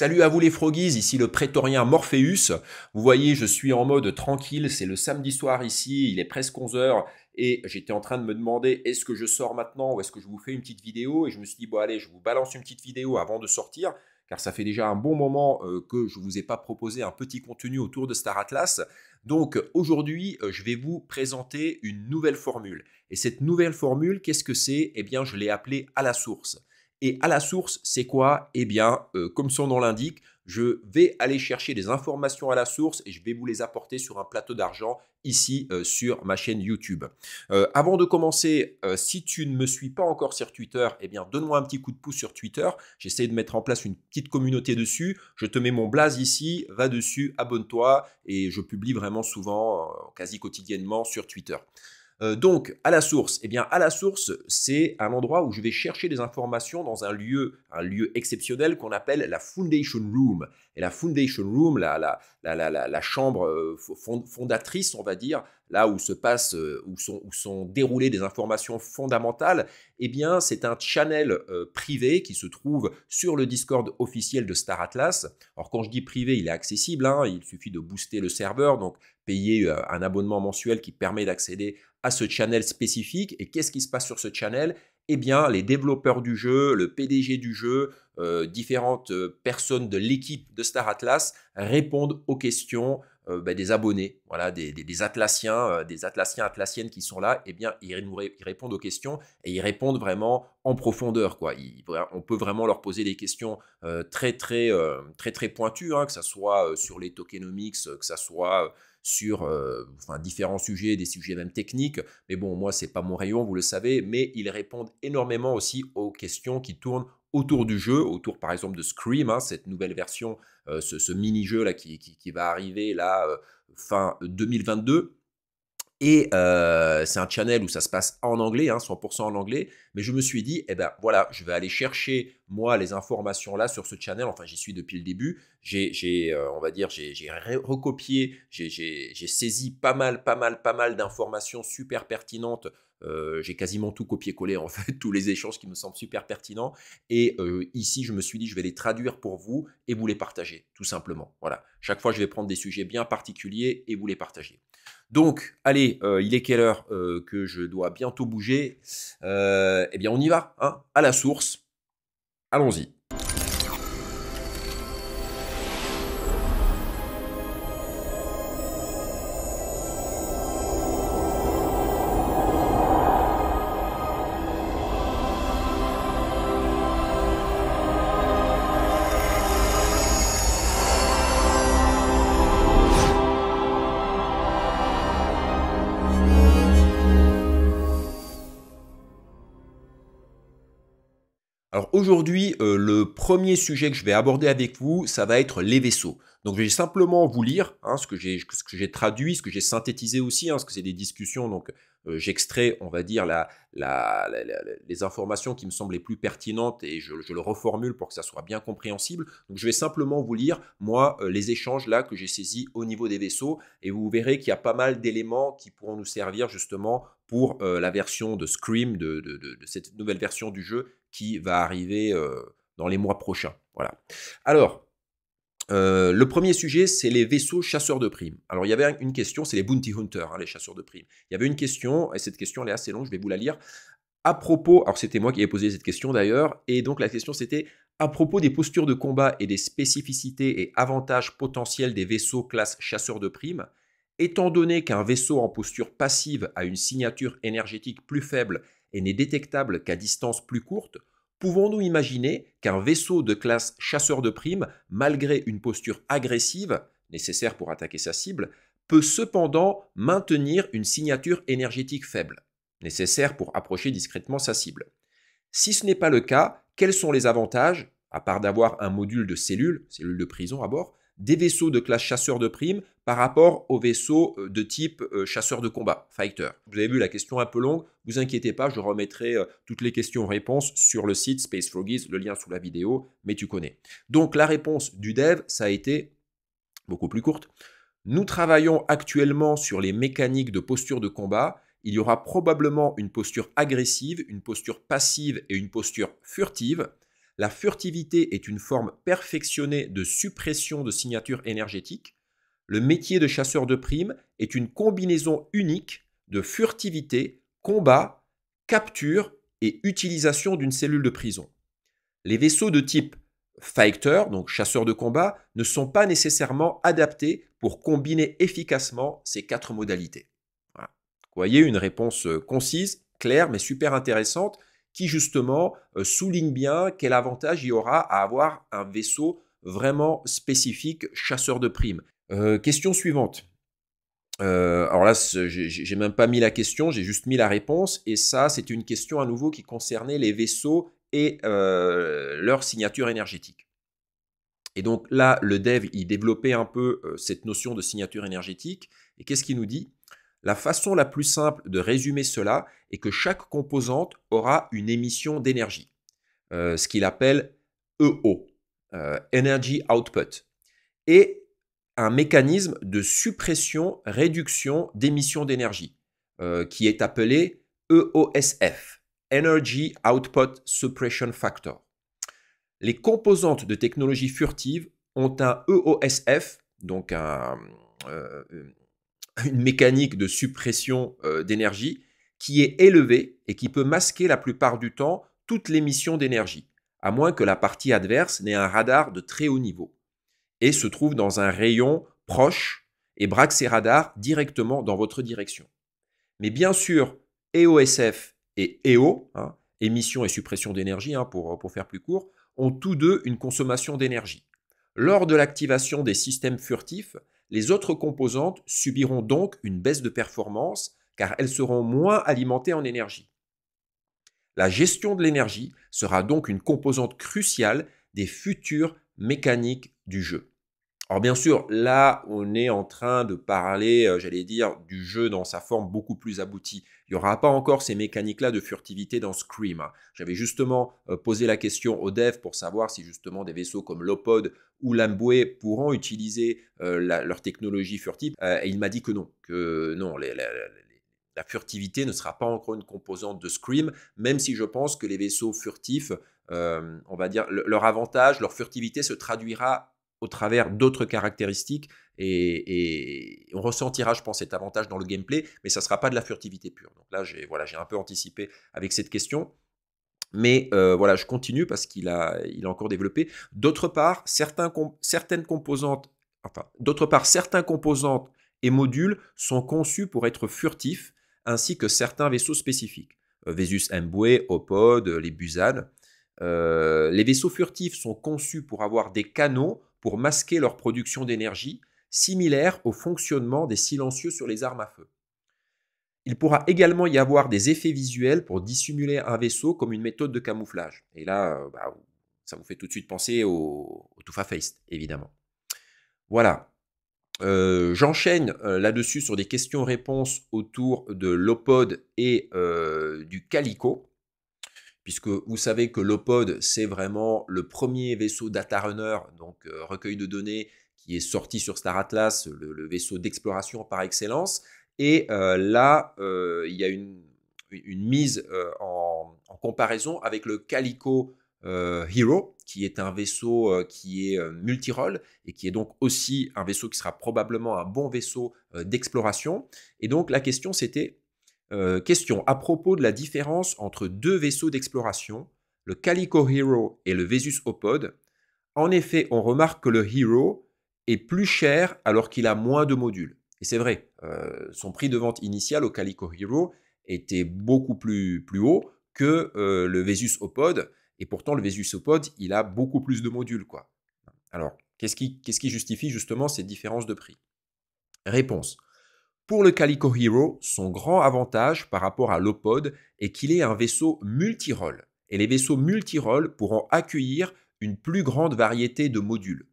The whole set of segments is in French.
Salut à vous les Froggies, ici le prétorien Morpheus. Vous voyez, je suis en mode tranquille, c'est le samedi soir ici, il est presque 11h et j'étais en train de me demander est-ce que je sors maintenant ou est-ce que je vous fais une petite vidéo et je me suis dit bon allez, je vous balance une petite vidéo avant de sortir car ça fait déjà un bon moment euh, que je ne vous ai pas proposé un petit contenu autour de Star Atlas. Donc aujourd'hui, euh, je vais vous présenter une nouvelle formule. Et cette nouvelle formule, qu'est-ce que c'est Eh bien, je l'ai appelée à la source. Et à la source, c'est quoi Eh bien, euh, comme son nom l'indique, je vais aller chercher des informations à la source et je vais vous les apporter sur un plateau d'argent ici euh, sur ma chaîne YouTube. Euh, avant de commencer, si tu ne me suis pas encore sur Twitter, eh bien donne-moi un petit coup de pouce sur Twitter. J'essaie de mettre en place une petite communauté dessus. Je te mets mon blaze ici, va dessus, abonne-toi et je publie vraiment souvent, quasi quotidiennement sur Twitter. Euh, donc, à la source, et eh bien, à la source, c'est un endroit où je vais chercher des informations dans un lieu, un lieu exceptionnel qu'on appelle la Foundation Room. Et la Foundation Room, la, la, la, la chambre euh, fondatrice, on va dire, là où se passe, euh, où sont, déroulées des informations fondamentales, et eh bien, c'est un channel privé qui se trouve sur le Discord officiel de Star Atlas. Alors, quand je dis privé, il est accessible, hein, il suffit de booster le serveur, donc payer un abonnement mensuel qui permet d'accéder à ce channel spécifique. Et qu'est-ce qui se passe sur ce channel Eh bien, les développeurs du jeu, le PDG du jeu, euh, différentes euh, personnes de l'équipe de Star Atlas répondent aux questions euh, ben, des abonnés, voilà, des, Atlasiens, des Atlassiens, des Atlassiennes qui sont là, eh bien, ils, nous répondent aux questions et ils répondent vraiment en profondeur. Quoi. on peut vraiment leur poser des questions très, très, très, très pointues, hein, que ce soit sur les tokenomics, que ce soit sur euh, différents sujets, des sujets même techniques. Mais bon, moi, ce n'est pas mon rayon, vous le savez, mais ils répondent énormément aussi aux questions qui tournent autour du jeu, autour par exemple de Scream, hein, cette nouvelle version, euh, ce, mini-jeu là qui, qui, va arriver là euh, fin 2022. Et euh, c'est un channel où ça se passe en anglais, 100% hein, en anglais. Mais je me suis dit, eh ben voilà, je vais aller chercher moi les informations là sur ce channel. Enfin, j'y suis depuis le début. J'ai, euh, on va dire, j'ai recopié, j'ai saisi pas mal, pas mal, pas mal d'informations super pertinentes. Euh, j'ai quasiment tout copié-collé en fait, tous les échanges qui me semblent super pertinents. Et ici, je me suis dit, je vais les traduire pour vous et vous les partager, tout simplement. Voilà. Chaque fois, je vais prendre des sujets bien particuliers et vous les partager. Donc, allez, euh, il est quelle heure euh, que je dois bientôt bouger euh, Eh bien, on y va, hein, à la source. Allons-y. Aujourd'hui, euh, le premier sujet que je vais aborder avec vous, ça va être les vaisseaux. Donc je vais simplement vous lire hein, ce que j'ai traduit, ce que j'ai synthétisé aussi, parce hein, que c'est des discussions, donc euh, j'extrais, on va dire, la, la, les informations qui me semblent les plus pertinentes et je, le reformule pour que ça soit bien compréhensible. Donc je vais simplement vous lire, moi, euh, les échanges là que j'ai saisis au niveau des vaisseaux et vous verrez qu'il y a pas mal d'éléments qui pourront nous servir justement pour la version de Scream, de cette nouvelle version du jeu qui va arriver dans les mois prochains. Voilà. Alors, le premier sujet, c'est les vaisseaux chasseurs de primes. Alors, il y avait une question, c'est les bounty hunters, hein, les chasseurs de primes. Il y avait une question, et cette question, elle est assez longue, je vais vous la lire. À propos, alors c'était moi qui ai posé cette question d'ailleurs, et donc la question c'était à propos des postures de combat et des spécificités et avantages potentiels des vaisseaux classe chasseurs de primes, étant donné qu'un vaisseau en posture passive a une signature énergétique plus faible et n'est détectable qu'à distance plus courte, pouvons-nous imaginer qu'un vaisseau de classe chasseur de primes, malgré une posture agressive, nécessaire pour attaquer sa cible, peut cependant maintenir une signature énergétique faible, nécessaire pour approcher discrètement sa cible Si ce n'est pas le cas, quels sont les avantages, à part d'avoir un module de cellules, cellules de prison à bord, des vaisseaux de classe chasseur de primes par rapport aux vaisseaux euh, de type euh, chasseur de combat, fighter. Vous avez vu la question un peu longue, vous inquiétez pas, je remettrai euh, toutes les questions-réponses sur le site Space Froggies, le lien sous la vidéo, mais tu connais. Donc la réponse du dev, ça a été beaucoup plus courte. Nous travaillons actuellement sur les mécaniques de posture de combat. Il y aura probablement une posture agressive, une posture passive et une posture furtive. La furtivité est une forme perfectionnée de suppression de signatures énergétiques le métier de chasseur de primes est une combinaison unique de furtivité, combat, capture et utilisation d'une cellule de prison. Les vaisseaux de type fighter, donc chasseur de combat, ne sont pas nécessairement adaptés pour combiner efficacement ces quatre modalités. Vous voyez une réponse euh, concise, claire, mais super intéressante, qui justement euh, souligne bien quel avantage il y aura à avoir un vaisseau vraiment spécifique chasseur de primes. Euh, question suivante. Euh, alors là, j'ai même pas mis la question, j'ai juste mis la réponse. Et ça, c'est une question à nouveau qui concernait les vaisseaux et euh, leur signature énergétique. Et donc là, le dev, il développait un peu cette notion de signature énergétique. Et qu'est-ce qu'il nous dit La façon la plus simple de résumer cela est que chaque composante aura une émission d'énergie, ce qu'il appelle EO, Energy Output. Et un mécanisme de suppression-réduction d'émissions d'énergie, euh, qui est appelé EOSF, Energy Output Suppression Factor. Les composantes de technologies furtives ont un EOSF, donc euh, une mécanique de suppression euh, d'énergie, qui est élevée et qui peut masquer la plupart du temps toute l'émission d'énergie, à moins que la partie adverse n'ait un radar de très haut niveau et se trouve dans un rayon proche et braque ses radars directement dans votre direction. Mais bien sûr, EOSF et EO, hein, émission et suppression d'énergie hein, pour, pour faire plus court, ont tous deux une consommation d'énergie. Lors de l'activation des systèmes furtifs, les autres composantes subiront donc une baisse de performance car elles seront moins alimentées en énergie. La gestion de l'énergie sera donc une composante cruciale des futures mécaniques du jeu. Alors bien sûr, là, on est en train de parler, euh, j'allais dire, du jeu dans sa forme beaucoup plus aboutie. Il n'y aura pas encore ces mécaniques-là de furtivité dans Scream. Hein. J'avais justement euh, posé la question aux devs pour savoir si justement des vaisseaux comme Lopod ou Lamboué pourront utiliser euh, leur technologie furtive. et il m'a dit que non, que non, les, la furtivité ne sera pas encore une composante de Scream, même si je pense que les vaisseaux furtifs, on va dire, leur avantage, leur furtivité se traduira au travers d'autres caractéristiques et, on ressentira, je pense, cet avantage dans le gameplay, mais ça ne sera pas de la furtivité pure. Donc là, j'ai voilà, un peu anticipé avec cette question. Mais euh, voilà, je continue parce qu'il a, il a encore développé. D'autre part, certains certaines composantes, enfin, d'autre part, certains composantes et modules sont conçus pour être furtifs, ainsi que certains vaisseaux spécifiques. Euh, Vesus Mbwe, Opod, les Busan. Euh, les vaisseaux furtifs sont conçus pour avoir des canaux masquer leur production d'énergie, similaire au fonctionnement des silencieux sur les armes à feu. Il pourra également y avoir des effets visuels pour dissimuler un vaisseau comme une méthode de camouflage. Et là, euh, bah, ça vous fait tout de suite penser au, au Face, évidemment. Voilà. Euh, j'enchaîne euh, là-dessus sur des questions-réponses autour de l'OPOD et du Calico puisque vous savez que l'OPOD, c'est vraiment le premier vaisseau Data Runner, donc euh, recueil de données, qui est sorti sur Star Atlas, le, vaisseau d'exploration par excellence. Et euh, là, euh, il y a une, mise en, comparaison avec le Calico Hero, qui est un vaisseau qui est multirole et qui est donc aussi un vaisseau qui sera probablement un bon vaisseau d'exploration. Et donc la question, c'était euh, question à propos de la différence entre deux vaisseaux d'exploration, le Calico Hero et le Vesus Opod. En effet, on remarque que le Hero est plus cher alors qu'il a moins de modules. Et c'est vrai, euh, son prix de vente initial au Calico Hero était beaucoup plus, plus haut que euh, le Vesus Opod. Et pourtant, le Vesus Opod, il a beaucoup plus de modules. Quoi. Alors, qu'est-ce qui, qu'est-ce qui justifie justement cette différence de prix Réponse. Pour le Calico Hero, son grand avantage par rapport à l'Opod est qu'il est un vaisseau multirole, et les vaisseaux multi multirole pourront accueillir une plus grande variété de modules.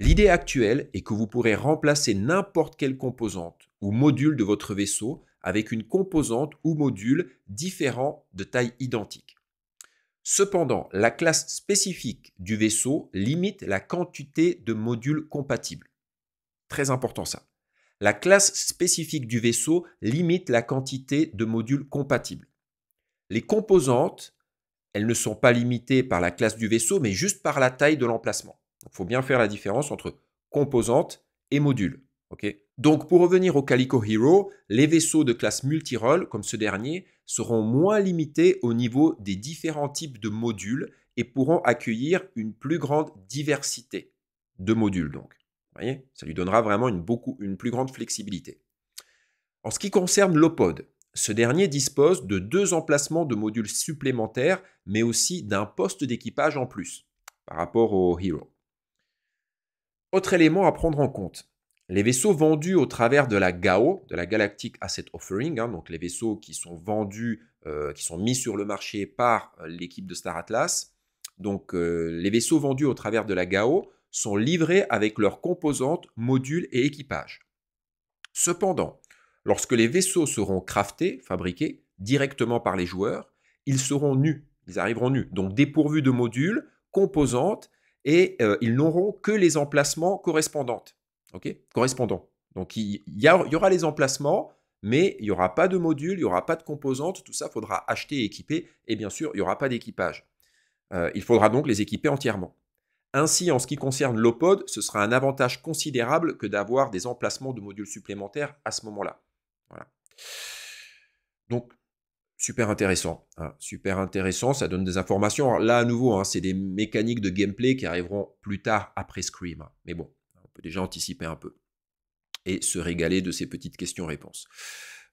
L'idée actuelle est que vous pourrez remplacer n'importe quelle composante ou module de votre vaisseau avec une composante ou module différent de taille identique. Cependant, la classe spécifique du vaisseau limite la quantité de modules compatibles. Très important ça. La classe spécifique du vaisseau limite la quantité de modules compatibles. Les composantes, elles ne sont pas limitées par la classe du vaisseau, mais juste par la taille de l'emplacement. Il faut bien faire la différence entre composantes et modules. Donc pour revenir au Calico Hero, les vaisseaux de classe multirole, comme ce dernier, seront moins limités au niveau des différents types de modules et pourront accueillir une plus grande diversité de modules donc. Ça lui donnera vraiment une, beaucoup, une plus grande flexibilité. En ce qui concerne l'OPOD, ce dernier dispose de deux emplacements de modules supplémentaires, mais aussi d'un poste d'équipage en plus par rapport au Hero. Autre élément à prendre en compte, les vaisseaux vendus au travers de la GAO, de la Galactic Asset Offering, hein, donc les vaisseaux qui sont vendus, euh, qui sont mis sur le marché par euh, l'équipe de Star Atlas, donc euh, les vaisseaux vendus au travers de la GAO sont livrés avec leurs composantes, modules et équipages. Cependant, lorsque les vaisseaux seront craftés, fabriqués directement par les joueurs, ils seront nus, ils arriveront nus, donc dépourvus de modules, composantes, et euh, ils n'auront que les emplacements correspondants. Ok, correspondants. Donc il y, aura les emplacements, mais il n'y aura pas de modules, il n'y aura pas de composantes, tout ça faudra acheter et équiper, et bien sûr, il n'y aura pas d'équipage. Euh, il faudra donc les équiper entièrement. Ainsi, en ce qui concerne l'OPOD, ce sera un avantage considérable que d'avoir des emplacements de modules supplémentaires à ce moment-là. Voilà. Donc, super intéressant. Hein, super intéressant, ça donne des informations. là, à nouveau, hein, c'est des mécaniques de gameplay qui arriveront plus tard après Scream. Hein. mais bon, on peut déjà anticiper un peu et se régaler de ces petites questions-réponses.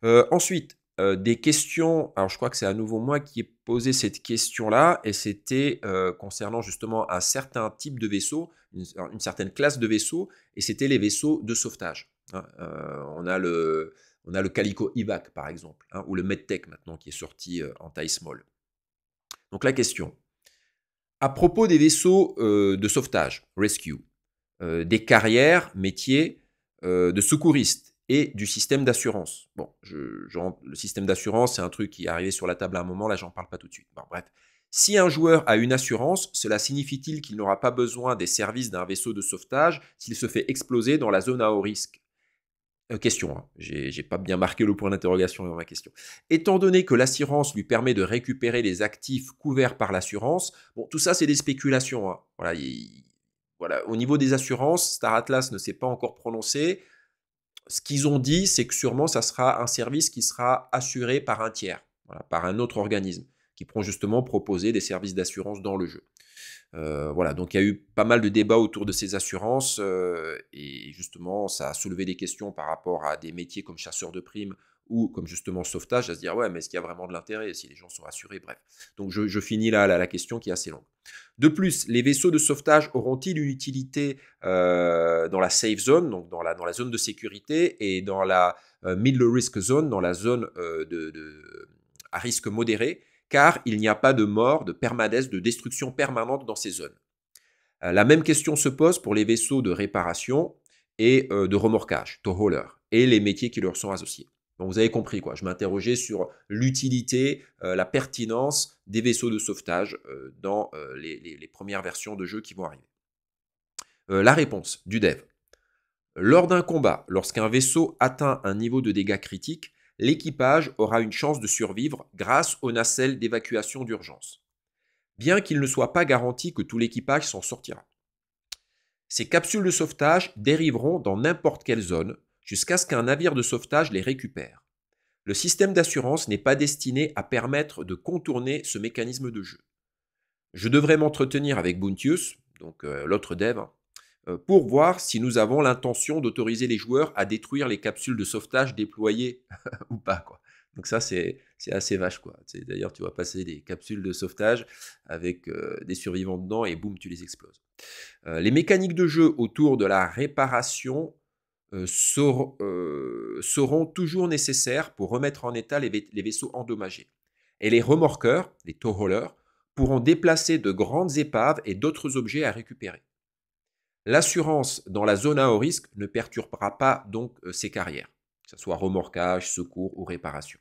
Euh, ensuite, euh, des questions, alors je crois que c'est à nouveau moi qui ai posé cette question-là, et c'était euh, concernant justement un certain type de vaisseau, une, certaine classe de vaisseau, et c'était les vaisseaux de sauvetage. Hein. Euh, on, a le, on a le Calico Ivac par exemple, hein, ou le MedTech maintenant qui est sorti en taille small. Donc la question, à propos des vaisseaux de sauvetage, rescue, des carrières, métiers de secouristes, et du système d'assurance. Bon, je, le système d'assurance, c'est un truc qui est arrivé sur la table à un moment, là, j'en parle pas tout de suite. Bon, bref. Si un joueur a une assurance, cela signifie-t-il qu'il n'aura pas besoin des services d'un vaisseau de sauvetage s'il se fait exploser dans la zone à haut risque euh, Question, hein. j'ai pas bien marqué le point d'interrogation dans ma question. Étant donné que l'assurance lui permet de récupérer les actifs couverts par l'assurance, bon, tout ça c'est des spéculations. Hein. voilà, au niveau des assurances, Star Atlas ne s'est pas encore prononcé ce qu'ils ont dit, c'est que sûrement, ça sera un service qui sera assuré par un tiers, par un autre organisme, qui pourront justement proposer des services d'assurance dans le jeu. Euh, voilà, donc il y a eu pas mal de débats autour de ces assurances, euh, et justement, ça a soulevé des questions par rapport à des métiers comme chasseur de primes ou comme justement sauvetage, à se dire ouais, mais est-ce qu'il y a vraiment de l'intérêt si les gens sont assurés Bref. Donc je, finis là, la question qui est assez longue. De plus, les vaisseaux de sauvetage auront-ils une utilité euh, dans la safe zone, donc dans la, dans la zone de sécurité, et dans la euh, middle risk zone, dans la zone euh, de, à risque modéré, car il n'y a pas de mort, de permanence, de destruction permanente dans ces zones La même question se pose pour les vaisseaux de réparation et de remorquage, tow hauler, et les métiers qui leur sont associés vous avez compris quoi, je m'interrogeais sur l'utilité, euh, la pertinence des vaisseaux de sauvetage euh, dans euh, les, premières versions de jeu qui vont arriver. la réponse du dev. Lors d'un combat, lorsqu'un vaisseau atteint un niveau de dégâts critique, l'équipage aura une chance de survivre grâce aux nacelles d'évacuation d'urgence. Bien qu'il ne soit pas garanti que tout l'équipage s'en sortira. Ces capsules de sauvetage dériveront dans n'importe quelle zone, jusqu'à ce qu'un navire de sauvetage les récupère. Le système d'assurance n'est pas destiné à permettre de contourner ce mécanisme de jeu. Je devrais m'entretenir avec Buntius, donc euh, l'autre dev, euh, pour voir si nous avons l'intention d'autoriser les joueurs à détruire les capsules de sauvetage déployées ou pas. Quoi. Donc ça, c'est assez vache. quoi. D'ailleurs, tu vas passer des capsules de sauvetage avec euh, des survivants dedans et boum, tu les exploses. les mécaniques de jeu autour de la réparation euh, euh, seront, toujours nécessaires pour remettre en état les, vaisseaux endommagés. Et les remorqueurs, les tow haulers, pourront déplacer de grandes épaves et d'autres objets à récupérer. L'assurance dans la zone à haut risque ne perturbera pas donc euh, ces carrières, que ce soit remorquage, secours ou réparation.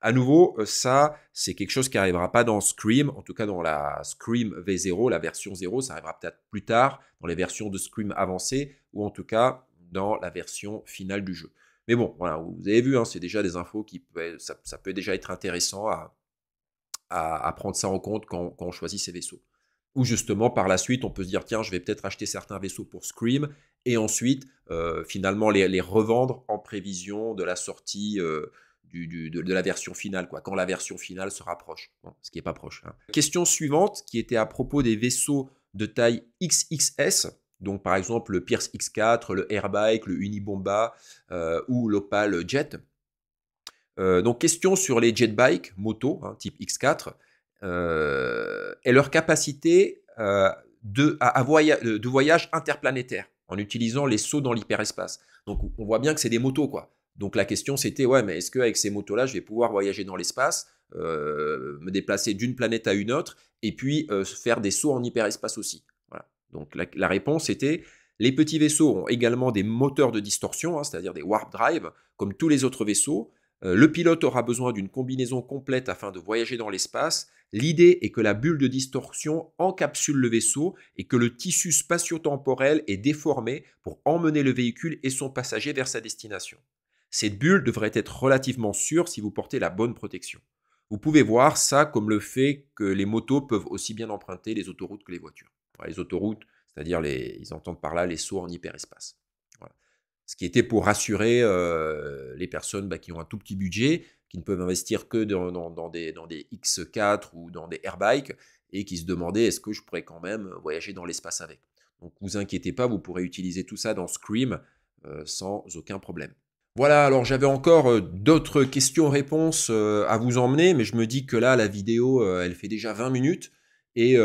À nouveau, ça, c'est quelque chose qui n'arrivera pas dans Scream, en tout cas dans la Scream V0, la version 0, ça arrivera peut-être plus tard, dans les versions de Scream avancées, ou en tout cas dans la version finale du jeu. Mais bon, voilà, vous avez vu, hein, c'est déjà des infos qui peuvent, ça, peut déjà être intéressant à, prendre ça en compte quand, on choisit ses vaisseaux. Ou justement, par la suite, on peut se dire, tiens, je vais peut-être acheter certains vaisseaux pour Scream, et ensuite, euh, finalement, les, revendre en prévision de la sortie euh, du, de, la version finale, quoi, quand la version finale se rapproche. ce qui n'est pas proche. Hein. Question suivante, qui était à propos des vaisseaux de taille XXS donc par exemple le Pierce X4, le Airbike, le Unibomba euh, ou l'Opal Jet. Euh, donc question sur les jetbikes, moto, hein, type X4, euh, et leur capacité de, voyage interplanétaire en utilisant les sauts dans l'hyperespace. Donc on voit bien que c'est des motos quoi. Donc la question c'était ouais mais est-ce qu'avec ces motos là je vais pouvoir voyager dans l'espace, me déplacer d'une planète à une autre et puis faire des sauts en hyperespace aussi. Donc la, réponse était les petits vaisseaux ont également des moteurs de distorsion, hein, c'est-à-dire des warp drives, comme tous les autres vaisseaux. Euh, le pilote aura besoin d'une combinaison complète afin de voyager dans l'espace. L'idée est que la bulle de distorsion encapsule le vaisseau et que le tissu spatio-temporel est déformé pour emmener le véhicule et son passager vers sa destination. Cette bulle devrait être relativement sûre si vous portez la bonne protection. Vous pouvez voir ça comme le fait que les motos peuvent aussi bien emprunter les autoroutes que les voitures les autoroutes, c'est-à-dire les, ils entendent par là les sauts en hyperespace. Ce qui était pour rassurer euh, les personnes bah, qui ont un tout petit budget, qui ne peuvent investir que dans, des, dans des, X4 ou dans des airbikes, et qui se demandaient est-ce que je pourrais quand même voyager dans l'espace avec. Donc vous inquiétez pas, vous pourrez utiliser tout ça dans Scream euh, sans aucun problème. Voilà, alors j'avais encore euh, d'autres questions-réponses à vous emmener, mais je me dis que là, la vidéo, elle fait déjà 20 minutes. Et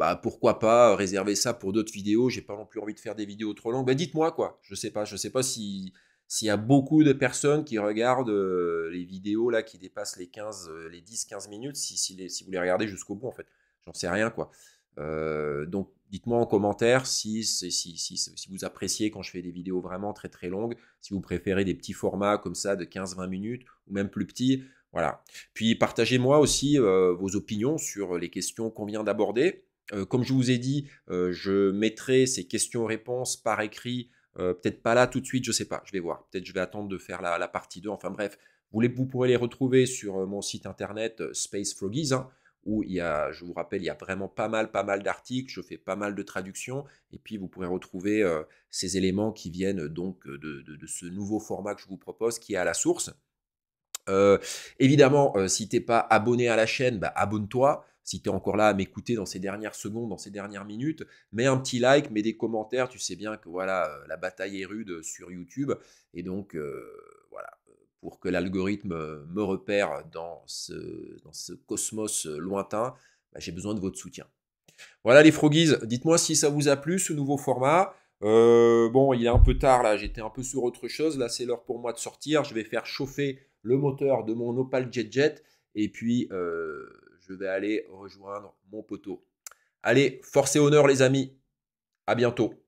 bah, pourquoi pas réserver ça pour d'autres vidéos, j'ai pas non plus envie de faire des vidéos trop longues, bah, dites-moi quoi, je sais pas, je sais pas si s'il y a beaucoup de personnes qui regardent euh, les vidéos là qui dépassent les 15, euh, les 10-15 minutes, si, les, si, vous les regardez jusqu'au bout en fait, j'en sais rien quoi. Euh, donc dites-moi en commentaire si, si, si, vous appréciez quand je fais des vidéos vraiment très très longues, si vous préférez des petits formats comme ça de 15-20 minutes ou même plus petits. Voilà. Puis partagez-moi aussi vos opinions sur les questions qu'on vient d'aborder. Euh, comme je vous ai dit, euh, je mettrai ces questions-réponses par écrit. Euh, peut-être pas là tout de suite, je sais pas, je vais voir. Peut-être je vais attendre de faire la, partie 2. Enfin bref, vous, pourrez les retrouver sur mon site internet Space Froggies, hein, où il y a, je vous rappelle, il y a vraiment pas mal, pas mal d'articles, je fais pas mal de traductions, et puis vous pourrez retrouver ces éléments qui viennent donc de, ce nouveau format que je vous propose, qui est à la source. évidemment, si t'es pas abonné à la chaîne, bah, abonne-toi si tu es encore là à m'écouter dans ces dernières secondes, dans ces dernières minutes, mets un petit like, mets des commentaires, tu sais bien que voilà, euh, la bataille est rude euh, sur YouTube, et donc euh, voilà, pour que l'algorithme me repère dans ce, ce cosmos lointain, bah, j'ai besoin de votre soutien. Voilà les Froggies, dites-moi si ça vous a plu ce nouveau format. bon, il est un peu tard là, j'étais un peu sur autre chose, là c'est l'heure pour moi de sortir, je vais faire chauffer le moteur de mon Opal Jet Jet, et puis je vais aller rejoindre mon poteau. Allez, force et honneur les amis. À bientôt.